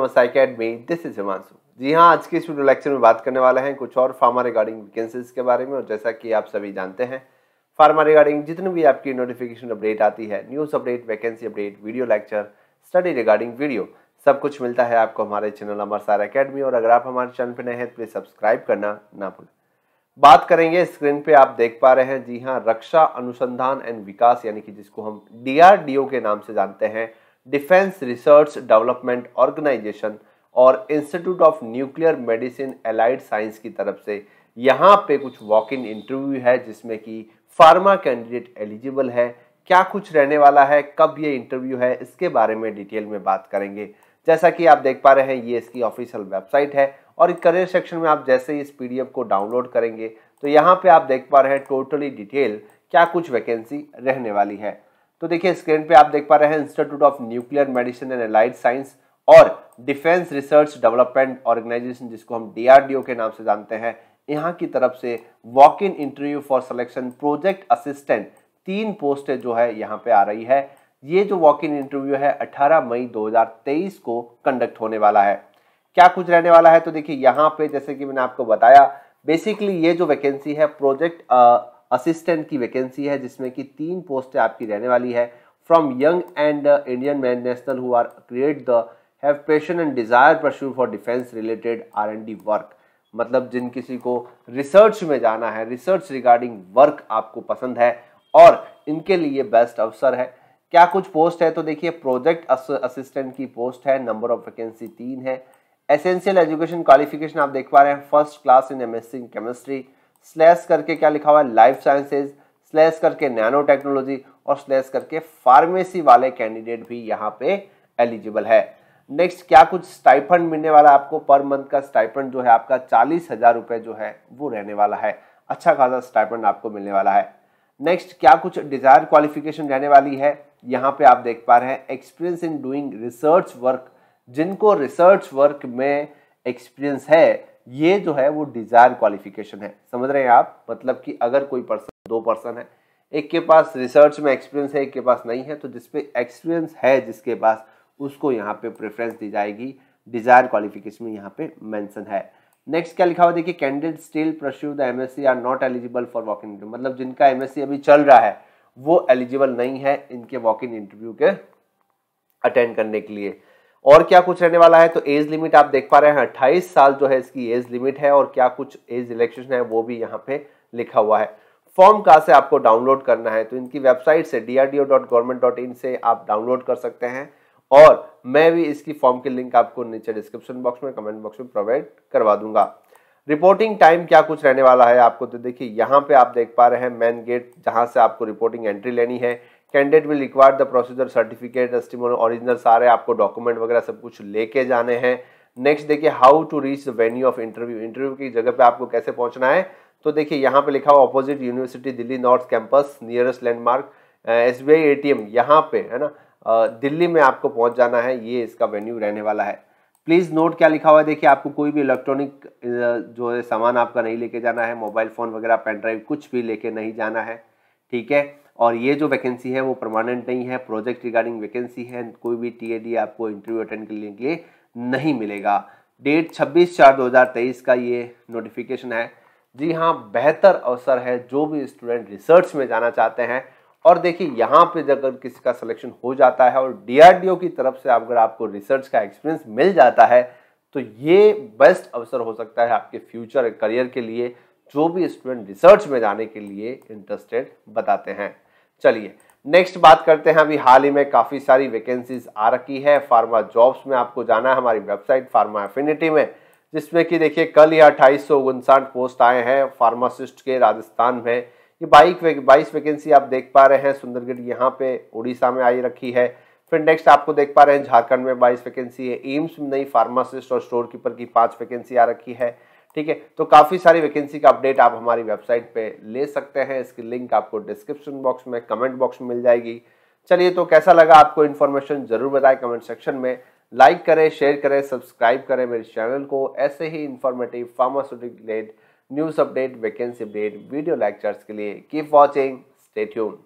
नमस्कार this is Himanshu जी हाँ आज के इस वीडियो लेक्चर में बात करने वाले हैं कुछ और फार्मा रिगार्डिंग वैकेंसीज के बारे में और जैसा कि आप सभी जानते हैं फार्मा रिगार्डिंग जितनी भी आपकी नोटिफिकेशन अपडेट आती है news update vacancy update video lecture study regarding video सब कुछ मिलता है आपको हमारे चैनल अमर सार अकेडमी और अगर आप हमारे चैनल पर नए हैं प्लीज़ तो सब्सक्राइब करना ना भूलें बात करेंगे स्क्रीन पे आप देख पा रहे हैं जी हाँ रक्षा अनुसंधान एंड विकास यानी कि जिसको हम डीआरडीओ के नाम से जानते हैं डिफेंस रिसर्च डेवलपमेंट ऑर्गेनाइजेशन और institute of nuclear medicine allied science की तरफ से यहाँ पे कुछ वॉक इन इंटरव्यू है जिसमें कि फार्मा कैंडिडेट एलिजिबल है क्या कुछ रहने वाला है कब ये इंटरव्यू है इसके बारे में डिटेल में बात करेंगे जैसा कि आप देख पा रहे हैं ये इसकी ऑफिशियल वेबसाइट है और करियर सेक्शन में आप जैसे ही इस पीडीएफ को डाउनलोड करेंगे तो यहाँ पे आप देख पा रहे हैं टोटली डिटेल क्या कुछ वैकेंसी रहने वाली है तो देखिए स्क्रीन पे आप देख पा रहे हैं institute of nuclear medicine and allied science और डिफेंस रिसर्च डेवलपमेंट ऑर्गेनाइजेशन जिसको हम डीआरडीओ के नाम से जानते हैं यहाँ की तरफ से walk in interview for selection project assistant तीन पोस्ट जो है यहाँ पे आ रही है ये जो वॉक इन इंटरव्यू है 18 मई 2023 को कंडक्ट होने वाला है क्या कुछ रहने वाला है तो देखिए यहाँ पे जैसे कि मैंने आपको बताया बेसिकली ये जो वैकेंसी है प्रोजेक्ट असिस्टेंट की वैकेंसी है जिसमें कि तीन पोस्टें आपकी रहने वाली है from young and Indian man national who are create the have passion and desire pursue for defence related R and D work मतलब जिन किसी को रिसर्च में जाना है रिसर्च रिगार्डिंग वर्क आपको पसंद है और इनके लिए बेस्ट अवसर है क्या कुछ पोस्ट है तो देखिए प्रोजेक्ट असिस्टेंट की पोस्ट है नंबर ऑफ वैकेंसी तीन है एसेंशियल एजुकेशन क्वालिफिकेशन आप देख पा रहे हैं first class in MSc in chemistry slash करके क्या लिखा हुआ है लाइफ साइंसेज स्लैश करके नैनो टेक्नोलॉजी और स्लैश करके फार्मेसी वाले कैंडिडेट भी यहाँ पे एलिजिबल है नेक्स्ट क्या कुछ स्टाइफंड मिलने वाला आपको पर मंथ का स्टाइफंड जो है आपका चालीस हजार रुपये जो है वो रहने वाला है अच्छा खासा स्टाइफंड आपको मिलने वाला है नेक्स्ट क्या कुछ डिजायर क्वालिफिकेशन रहने वाली है यहाँ पे आप देख पा रहे हैं experience in doing research work जिनको रिसर्च वर्क में एक्सपीरियंस है ये जो है वो डिजायर क्वालिफिकेशन है समझ रहे हैं आप मतलब कि अगर कोई पर्सन दो पर्सन है एक के पास रिसर्च में एक्सपीरियंस है एक के पास नहीं है तो जिसपे एक्सपीरियंस है जिसके पास उसको यहाँ पे प्रेफरेंस दी जाएगी डिजायर क्वालिफिकेशन में यहाँ पे मेंशन है नेक्स्ट क्या लिखा हुआ देखिए candidate still pursue the M are not eligible for walk in interview मतलब जिनका एम अभी चल रहा है वो एलिजिबल नहीं है इनके वॉक इन इंटरव्यू के अटेंड करने के लिए और क्या कुछ रहने वाला है तो एज लिमिट आप देख पा रहे हैं अट्ठाईस साल जो है इसकी एज लिमिट है और क्या कुछ एज इलेक्शन है वो भी यहाँ पे लिखा हुआ है फॉर्म कहाँ से आपको डाउनलोड करना है तो इनकी वेबसाइट से drdo.government.in से आप डाउनलोड कर सकते हैं और मैं भी इसकी फॉर्म की लिंक आपको नीचे डिस्क्रिप्शन बॉक्स में कमेंट बॉक्स में प्रोवाइड करवा दूंगा रिपोर्टिंग टाइम क्या कुछ रहने वाला है आपको तो देखिए यहाँ पे आप देख पा रहे हैं मेन गेट जहाँ से आपको रिपोर्टिंग एंट्री लेनी है candidate will require the procedure certificate testimony original सारे आपको डॉक्यूमेंट वगैरह सब कुछ लेके जाने हैं नेक्स्ट देखिए how to reach the venue of interview interview की जगह पे आपको कैसे पहुंचना है तो देखिए यहाँ पे लिखा हुआ opposite university Delhi north campus nearest landmark S B I A T M यहाँ पे है ना दिल्ली में आपको पहुँच जाना है ये इसका वेन्यू रहने वाला है प्लीज़ नोट क्या लिखा हुआ है देखिए आपको कोई भी इलेक्ट्रॉनिक जो है सामान आपका नहीं लेके जाना है मोबाइल फ़ोन वगैरह पेन ड्राइव कुछ भी लेके नहीं जाना है ठीक है और ये जो वैकेंसी है वो परमानेंट नहीं है प्रोजेक्ट रिगार्डिंग वैकेंसी है कोई भी टी आपको इंटरव्यू अटेंड करने के लिए नहीं मिलेगा डेट 26 चार 2023 का ये नोटिफिकेशन है जी हाँ बेहतर अवसर है जो भी स्टूडेंट रिसर्च में जाना चाहते हैं और देखिए यहाँ पे अगर किसी का सिलेक्शन हो जाता है और डीआरडीओ की तरफ से अगर आपको रिसर्च का एक्सपीरियंस मिल जाता है तो ये बेस्ट अवसर हो सकता है आपके फ्यूचर करियर के लिए जो भी स्टूडेंट रिसर्च में जाने के लिए इंटरेस्टेड बताते हैं चलिए नेक्स्ट बात करते हैं अभी हाल ही में काफ़ी सारी वैकेंसीज आ रखी है फार्मा जॉब्स में आपको जाना है हमारी वेबसाइट फार्मा एफिनिटी में जिसमें कि देखिए कल ही अट्ठाईस सौ पोस्ट आए हैं फार्मासिस्ट के राजस्थान में ये बाइक बाईस वैकेंसी आप देख पा रहे हैं सुंदरगढ़ यहाँ पे उड़ीसा में आई रखी है फिर नेक्स्ट आपको देख पा रहे हैं झारखंड में बाईस वैकेंसी है एम्स में नई फार्मासिस्ट और स्टोर कीपर की पाँच वैकेंसी आ रखी है ठीक है तो काफ़ी सारी वैकेंसी का अपडेट आप हमारी वेबसाइट पे ले सकते हैं इसकी लिंक आपको डिस्क्रिप्शन बॉक्स में कमेंट बॉक्स में मिल जाएगी चलिए तो कैसा लगा आपको इन्फॉर्मेशन ज़रूर बताएं कमेंट सेक्शन में लाइक करें शेयर करें सब्सक्राइब करें मेरे चैनल को ऐसे ही informative pharmaceutical related news update vacancy update video lectures के लिए कीप वॉचिंग स्टेट्यून